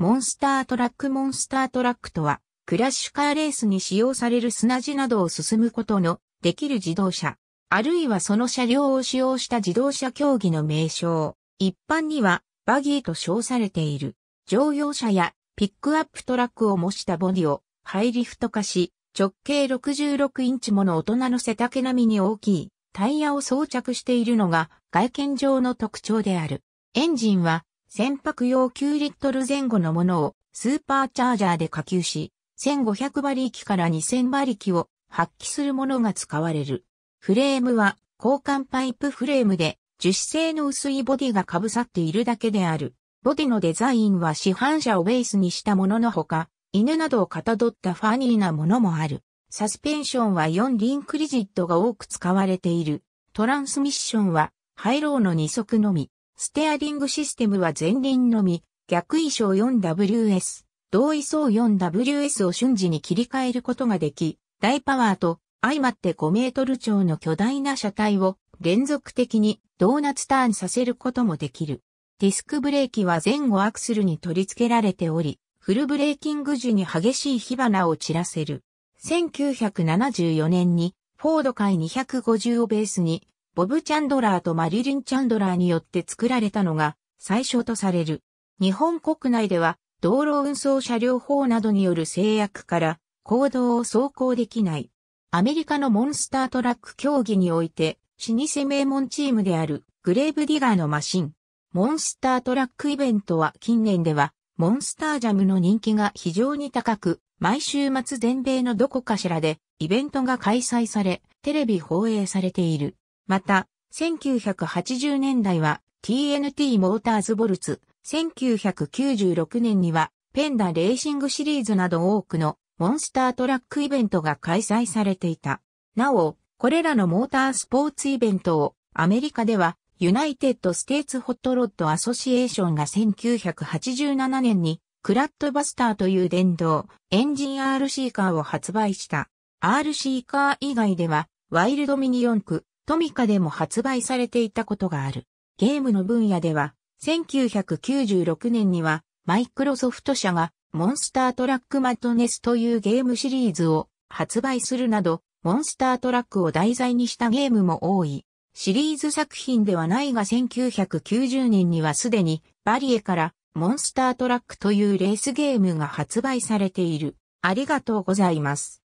モンスタートラックモンスタートラックとは、クラッシュカーレースに使用される砂地などを進むことのできる自動車、あるいはその車両を使用した自動車競技の名称。一般にはバギーと称されている。乗用車やピックアップトラックを模したボディをハイリフト化し、直径66インチもの大人の背丈並みに大きいタイヤを装着しているのが外見上の特徴である。エンジンは船舶用9リットル前後のものをスーパーチャージャーで下級し、1500馬力から2000馬力を発揮するものが使われる。フレームは交換パイプフレームで樹脂製の薄いボディが被さっているだけである。ボディのデザインは市販車をベースにしたもののほか、犬などをかたどったファニーなものもある。サスペンションは4輪クリジットが多く使われている。トランスミッションはハイローの2足のみ。ステアリングシステムは前輪のみ、逆位相 4WS、同位相 4WS を瞬時に切り替えることができ、大パワーと相まって5メートル超の巨大な車体を連続的にドーナツターンさせることもできる。ディスクブレーキは前後アクセルに取り付けられており、フルブレーキング時に激しい火花を散らせる。1974年にフォード界250をベースにボブ・チャンドラーとマリリン・チャンドラーによって作られたのが最初とされる。日本国内では道路運送車両法などによる制約から行動を走行できない。アメリカのモンスタートラック競技において、老舗名門チームであるグレーブディガーのマシン。モンスタートラックイベントは近年ではモンスタージャムの人気が非常に高く、毎週末全米のどこかしらでイベントが開催され、テレビ放映されている。また、1980年代は TNT モーターズボルツ、1996年にはペンダレーシングシリーズなど多くのモンスタートラックイベントが開催されていた。なお、これらのモータースポーツイベントをアメリカではユナイテッド・ステーツ・ホット・ロッド・アソシエーションが1987年にクラッドバスターという電動エンジン RC カーを発売した。RC カー以外ではワイルドミニ四駆、トミカでも発売されていたことがある。ゲームの分野では、1996年には、マイクロソフト社が、モンスタートラックマッドネスというゲームシリーズを発売するなど、モンスタートラックを題材にしたゲームも多い。シリーズ作品ではないが1990年にはすでにバリエからモンスタートラックというレースゲームが発売されている。ありがとうございます。